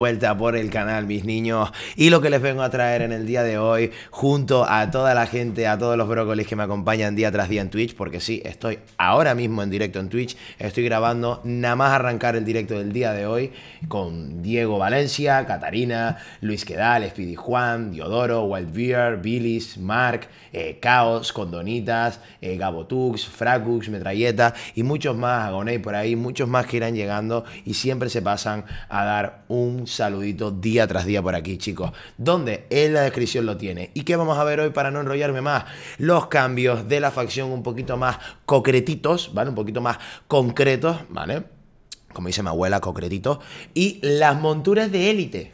vuelta por el canal, mis niños. Y lo que les vengo a traer en el día de hoy, junto a toda la gente, a todos los brócolis que me acompañan día tras día en Twitch, porque sí, estoy ahora mismo en directo en Twitch, estoy grabando nada más arrancar el directo del día de hoy con Diego Valencia, Catarina, Luis Quedal, Speedy Juan, Diodoro, Wild Beer, Billis, Mark, eh, Caos, Condonitas, eh, Gabotux, Fracux, Metralleta y muchos más, Agoné por ahí, muchos más que irán llegando y siempre se pasan a dar un saludito día tras día por aquí, chicos. ¿Dónde? en la descripción lo tiene. ¿Y qué vamos a ver hoy para no enrollarme más? Los cambios de la facción un poquito más concretitos, ¿vale? Un poquito más concretos, ¿vale? Como dice mi abuela, concretitos. Y las monturas de élite.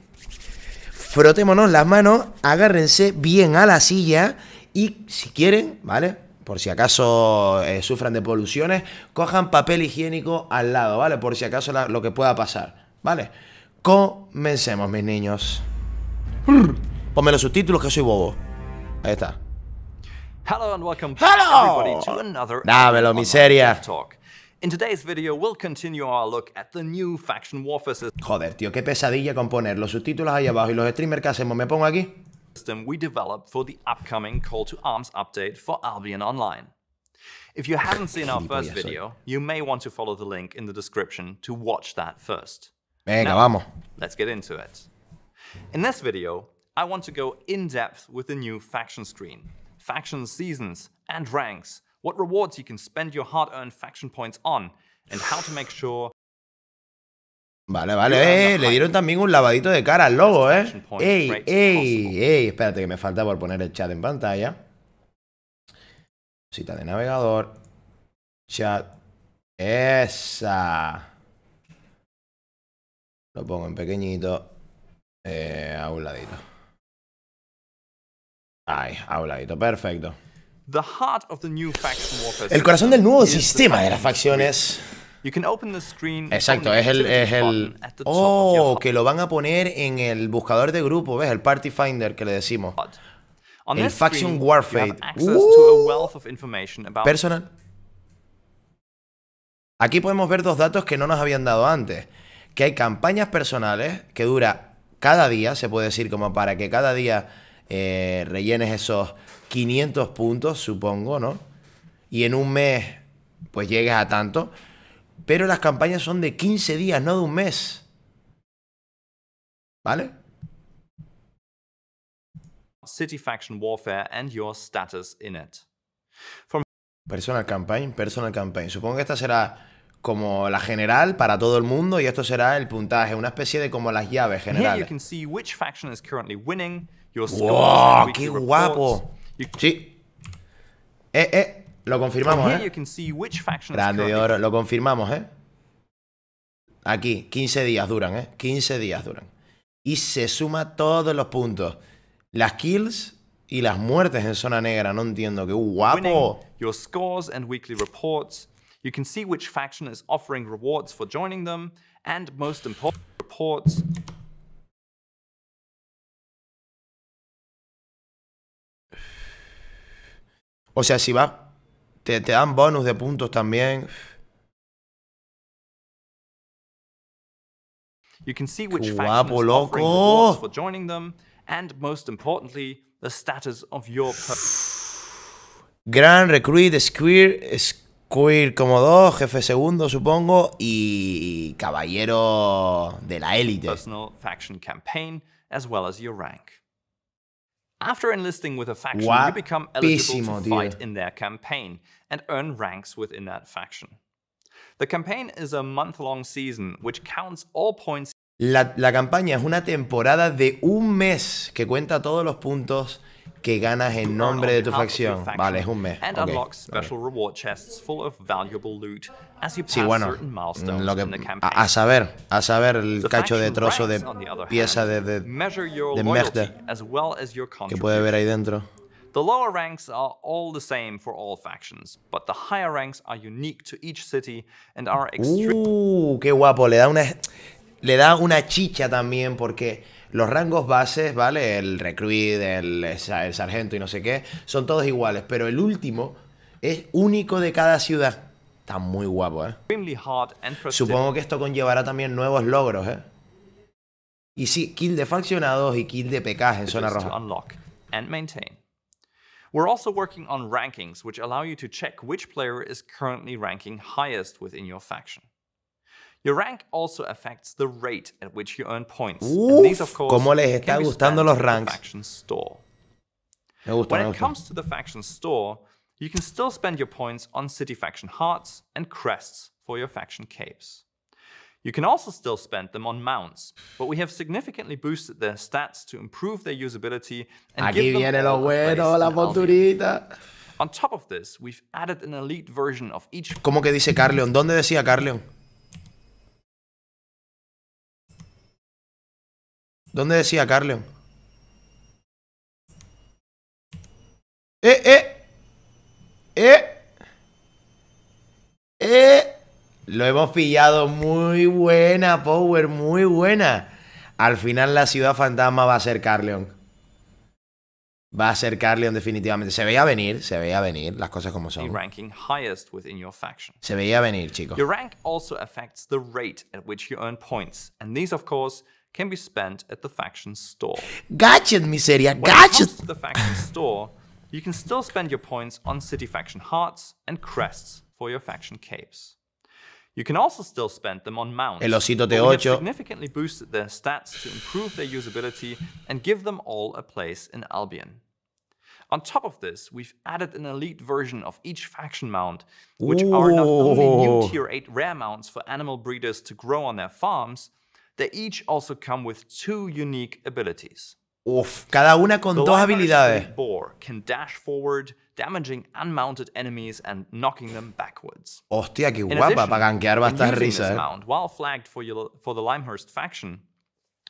Frotémonos las manos, agárrense bien a la silla y si quieren, ¿vale? por si acaso eh, sufran de poluciones, cojan papel higiénico al lado, ¿vale? Por si acaso lo que pueda pasar, ¿vale? Comencemos, mis niños. Ponme los subtítulos que soy bobo. Ahí está. Hello and welcome Hello. to another Dámelo, miseria. Talk. In today's video, we'll continue our look at the new faction warfare system. Joder, tío, qué pesadilla componer los subtítulos ahí abajo y los streamers que hacemos. ¿Me pongo aquí? System we developed for the upcoming Call to Arms update for Albion Online. If you haven't seen our first video, you may want to follow the link in the description to watch that first. Venga, vamos. Let's get into it. In this video, I want to go in depth with the new faction screen, faction seasons and ranks, what rewards you can spend your hard-earned faction points on, and how to make sure Vale, vale, eh, le dieron también un lavadito de cara al logo, eh. Ey, ey, ey, espérate que me falta por poner el chat en pantalla. Cita de navegador. Chat. Esa. Lo pongo en pequeñito. Eh, a un ladito. Ahí, a un ladito. Perfecto. El corazón del nuevo sistema de las facciones. Exacto, es el, es Oh, que lo van a poner en el buscador de grupo, ¿ves? El Party Finder que le decimos. El Faction Warfare. Uh. personal. Aquí podemos ver dos datos que no nos habían dado antes que hay campañas personales que dura cada día, se puede decir, como para que cada día eh, rellenes esos 500 puntos, supongo, ¿no? Y en un mes, pues llegues a tanto. Pero las campañas son de 15 días, no de un mes. ¿Vale? City faction warfare and your status in it. personal campaign, personal campaign. Supongo que esta será como la general para todo el mundo y esto será el puntaje, una especie de como las llaves generales. ¡Wow! ¡Qué guapo! Sí. Eh, eh, lo confirmamos, ¿eh? Grande de oro, lo confirmamos, ¿eh? Aquí, 15 días duran, ¿eh? 15 días duran. Y se suma todos los puntos. Las kills y las muertes en zona negra, no entiendo. ¡Qué guapo! You can see which faction is offering rewards for joining them, and most important, reports O sea, si va. Te, te, dan bonus de puntos también. You can see which Guapo, loco. For joining them, and most importantly, the status of your Gran recruit, square, square. Queer como dos, jefe segundo, supongo, y caballero de la élite. Personal faction campaign, as well as your rank. After enlisting with a faction, Guapísimo, you become eligible to fight in their campaign and earn ranks within that faction. The campaign is a month-long season, which counts all points La, campaña es una temporada de un mes que cuenta todos los puntos que ganas en nombre de tu facción. Vale, es un mes. Sí, bueno, a, saber, a saber el cacho de trozo de pieza de, de, que puede ver ahí dentro. The Uh, qué guapo, le da una le da una chicha también porque los rangos bases, ¿vale? El recruit, el, sargento y no sé qué, son todos iguales, pero el último es único de cada ciudad. Está muy guapo, ¿eh? Supongo que esto conllevará también nuevos logros, ¿eh? Y sí, kill de faccionados y kill de PKs en zona roja. We're also working on rankings, which allow you to check which player is currently ranking highest within your faction. Your rank also affects the rate at which you earn points. Uf, these, of course, cómo les está gustando los ranks. Faction store. Me gusta, when me gusta. it comes to the faction store, you can still spend your points on city faction hearts and crests for your faction capes. You can also still spend them on mounts, but we have significantly boosted their stats to improve their usability and Aquí give them bueno, la On top of this, we've added an elite version of each. ¿Cómo que dice Carleon? ¿Dónde decía Carleon? ¿Dónde decía Carleon? ¡Eh, eh! ¡Eh! ¡Eh! Lo hemos pillado muy buena, Power, muy buena. Al final la ciudad fantasma va a ser Carleon. Va a ser Carleon definitivamente. Se veía venir, se veía venir las cosas como son. Se veía venir, chicos. can be spent at the faction store. Gotcha, miseria, gotcha! When the faction store, you can still spend your points on city faction hearts and crests for your faction capes. You can also still spend them on mounts. El osito T8. We have significantly boosted their stats to improve their usability and give them all a place in Albion. On top of this, we've added an elite version of each faction mount, which Ooh. are not only new tier 8 rare mounts for animal breeders to grow on their farms, they each also come with two unique abilities. Uf, cada una con the dos habilidades. Boar can dash forward, damaging unmounted enemies and knocking them backwards. Hostia, qué guapa, para gankear bastante risa. Eh? Mount, while flagged for, your, for the Limehurst faction,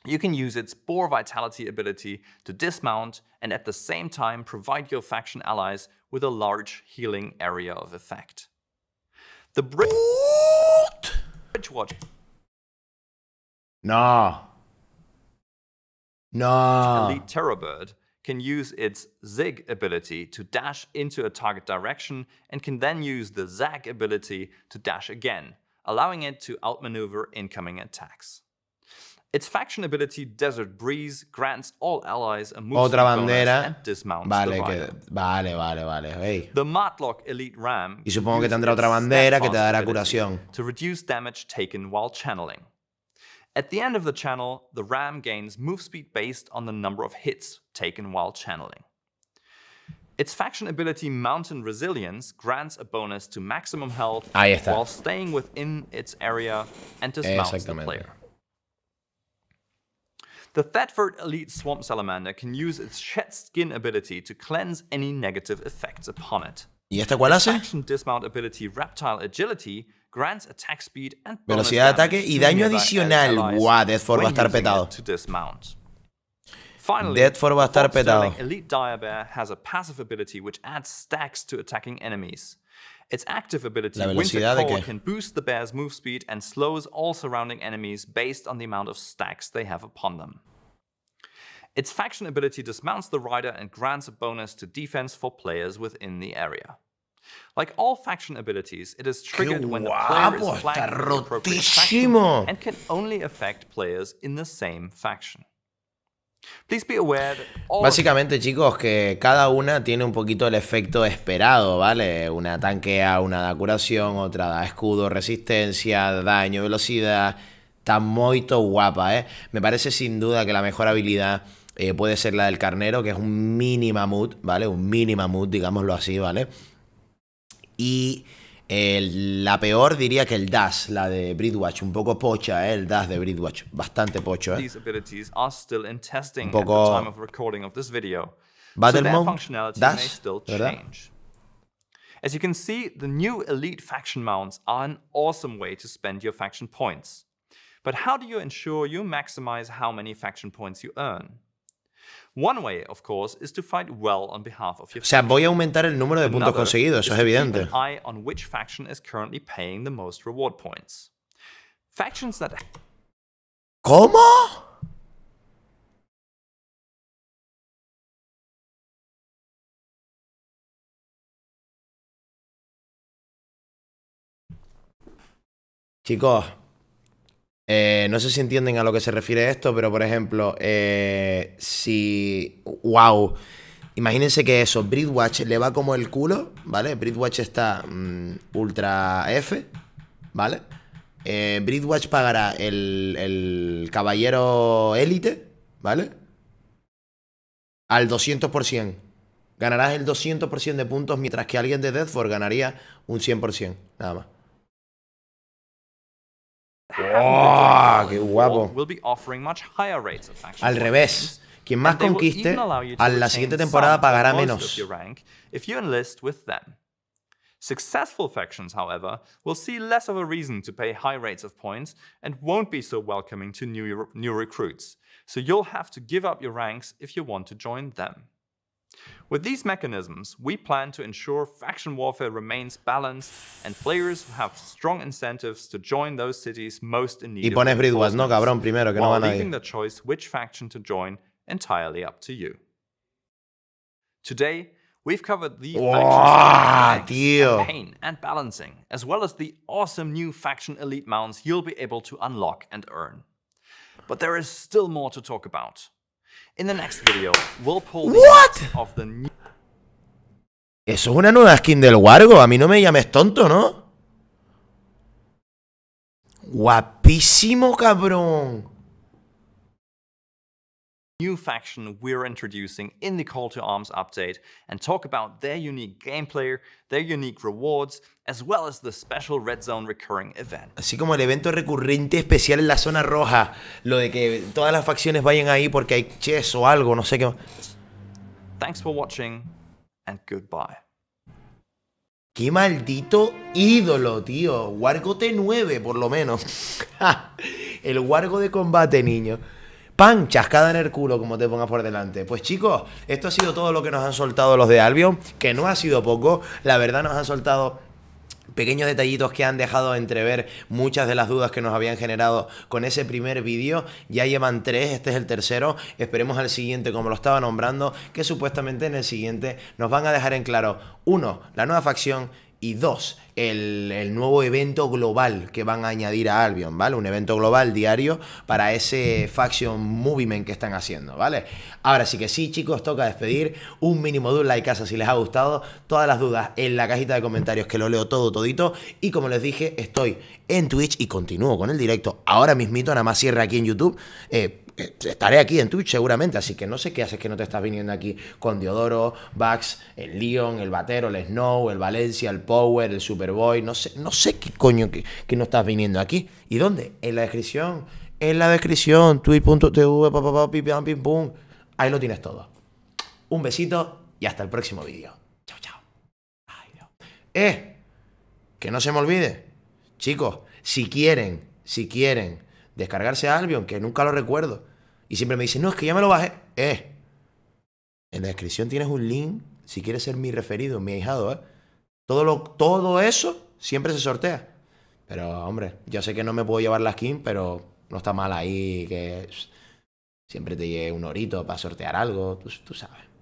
you can use its Boar Vitality ability to dismount and at the same time provide your faction allies with a large healing area of effect. The Bridge Watch Nah. Nah. Elite Terrorbird can use its zig ability to dash into a target direction and can then use the zag ability to dash again, allowing it to outmaneuver incoming attacks. Its faction ability Desert Breeze grants all allies a move bonus bandera. and dismounts vale, the rider. vale, vale, vale. Hey. The Matlock Elite Ram y supongo que tendrá otra bandera que te dará curación. To reduce damage taken while channeling. At the end of the channel, the RAM gains move speed based on the number of hits taken while channeling. Its faction ability Mountain Resilience grants a bonus to maximum health while staying within its area and dismounts the player. The Thetford Elite Swamp Salamander can use its Shed Skin ability to cleanse any negative effects upon it. ¿Y esta cuál hace? Velocidad de ataque y daño adicional. ¡Guau! Deathford va a estar petado. Deathford va a estar petado. Elite Direbear has a passive ability which adds stacks to attacking enemies. Its active ability, Winter Cold, can boost the bear's move speed and slows all surrounding enemies based on the amount of stacks they have upon them. Its faction ability dismounts the rider and grants a bonus to defense for players within the area. Like all faction abilities, it is triggered when the player is faction and can only affect players in the same faction. Básicamente, chicos, que cada una tiene un poquito el efecto esperado, ¿vale? Una tanquea, una da curación, otra da escudo, resistencia, daño, velocidad. Está muy guapa, ¿eh? Me parece sin duda que la mejor habilidad eh, puede ser la del carnero, que es un mínima mamut, ¿vale? Un mínima mamut, digámoslo así, ¿vale? Y el, la peor diría que el Dash, la de britwatch un poco pocha, eh, el Dash de britwatch bastante pocho. ¿eh? un poco... Battle Mode, Dash, change. As you can see, the new elite faction mounts are an awesome way to spend your faction points. But how do you ensure you maximize how many faction points you earn? One way, of course, is to fight well on behalf of your o sea, voy a aumentar el número de puntos Another conseguidos, eso es evidente. Eye on which faction is currently paying the most reward points. Factions that ¿Cómo? Chicos, Eh, no sé si entienden a lo que se refiere esto, pero por ejemplo, eh, si. ¡Wow! Imagínense que eso, Breedwatch le va como el culo, ¿vale? Breedwatch está mm, ultra F, ¿vale? Eh, pagará el, caballero élite, ¿vale? Al 200%. Ganarás el 200% de puntos, mientras que alguien de Deathfor ganaría un 100%, nada más. We'll be offering much Oh, ¡Qué guapo! Al revés. Quien más conquiste, a la siguiente temporada pagará menos. Successful factions, however, will see less of a reason to pay high rates of points and won't be so welcoming to new, new recruits, so you'll have to give up your ranks if you want to join them. With these mechanisms, we plan to ensure faction warfare remains balanced and players have strong incentives to join those cities most in need. Y pones Bridwas, no cabrón, primero que no van leaving the choice which faction to join entirely up to you. Today, we've covered the oh, factions campaign and balancing, as well as the awesome new faction elite mounts you'll be able to unlock and earn. But there is still more to talk about. In the video, Eso es una nueva skin del Wargo. A mí no me llames tonto, ¿no? Guapísimo, cabrón new faction we're introducing in the Call to Arms update and talk about their unique gameplay, their unique rewards, as well as the special Red Zone recurring event. Así como el evento recurrente especial en la zona roja, lo de que todas las facciones vayan ahí porque hay chess o algo, no sé qué. Thanks for watching and goodbye. Qué maldito ídolo, tío. Wargo T9, por lo menos. el Wargo de combate, niño pan chascada en el culo como te pongas por delante. Pues chicos, esto ha sido todo lo que nos han soltado los de Albion, que no ha sido poco, la verdad nos han soltado pequeños detallitos que han dejado entrever muchas de las dudas que nos habían generado con ese primer vídeo. Ya llevan tres, este es el tercero. Esperemos al siguiente, como lo estaba nombrando, que supuestamente en el siguiente nos van a dejar en claro, uno, la nueva facción, y dos, el, nuevo evento global que van a añadir a Albion, ¿vale? Un evento global diario para ese faction movement que están haciendo, ¿vale? Ahora sí que sí, chicos, toca despedir. Un mínimo de un like casa si les ha gustado. Todas las dudas en la cajita de comentarios que lo leo todo, todito. Y como les dije, estoy en Twitch y continúo con el directo ahora mismito, nada más cierra aquí en YouTube. Eh, eh, estaré aquí en Twitch seguramente, así que no sé qué haces que no te estás viniendo aquí con Diodoro, Bax, el Leon, el Batero, el Snow, el Valencia, el Power, el Superboy, no sé, no sé qué coño que, no estás viniendo aquí. ¿Y dónde? En la descripción, en la descripción, twitch.tv, pim, pum, ahí lo tienes todo. Un besito y hasta el próximo vídeo. Chao, chao. Ay, Eh, que no se me olvide, chicos, si quieren, si quieren descargarse Albion, que nunca lo recuerdo. Y siempre me dicen, no, es que ya me lo bajé. Eh. En la descripción tienes un link si quieres ser mi referido, mi ahijado, ¿eh? Todo, lo, todo eso siempre se sortea. Pero, hombre, ya sé que no me puedo llevar la skin, pero no está mal ahí que siempre te lleve un orito para sortear algo, tú sabes.